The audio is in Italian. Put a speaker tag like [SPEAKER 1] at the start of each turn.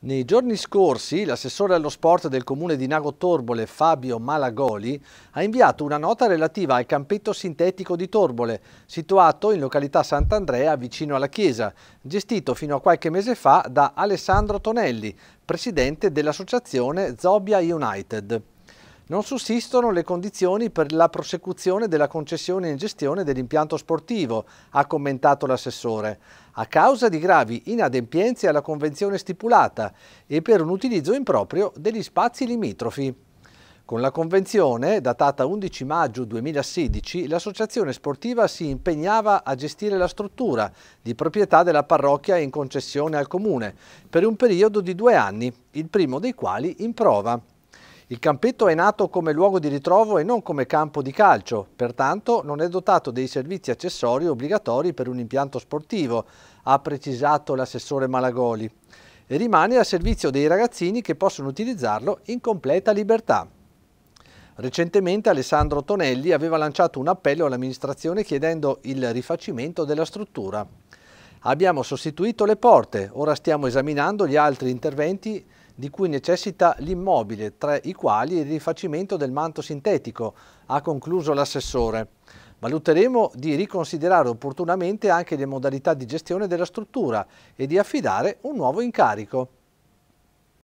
[SPEAKER 1] Nei giorni scorsi l'assessore allo sport del comune di Nago Torbole, Fabio Malagoli, ha inviato una nota relativa al campetto sintetico di Torbole, situato in località Sant'Andrea vicino alla chiesa, gestito fino a qualche mese fa da Alessandro Tonelli, presidente dell'associazione Zobia United non sussistono le condizioni per la prosecuzione della concessione in gestione dell'impianto sportivo, ha commentato l'assessore, a causa di gravi inadempienze alla convenzione stipulata e per un utilizzo improprio degli spazi limitrofi. Con la convenzione, datata 11 maggio 2016, l'associazione sportiva si impegnava a gestire la struttura di proprietà della parrocchia in concessione al comune per un periodo di due anni, il primo dei quali in prova. Il campetto è nato come luogo di ritrovo e non come campo di calcio, pertanto non è dotato dei servizi accessori obbligatori per un impianto sportivo, ha precisato l'assessore Malagoli, e rimane a servizio dei ragazzini che possono utilizzarlo in completa libertà. Recentemente Alessandro Tonelli aveva lanciato un appello all'amministrazione chiedendo il rifacimento della struttura. Abbiamo sostituito le porte, ora stiamo esaminando gli altri interventi di cui necessita l'immobile, tra i quali il rifacimento del manto sintetico, ha concluso l'assessore. Valuteremo di riconsiderare opportunamente anche le modalità di gestione della struttura e di affidare un nuovo incarico.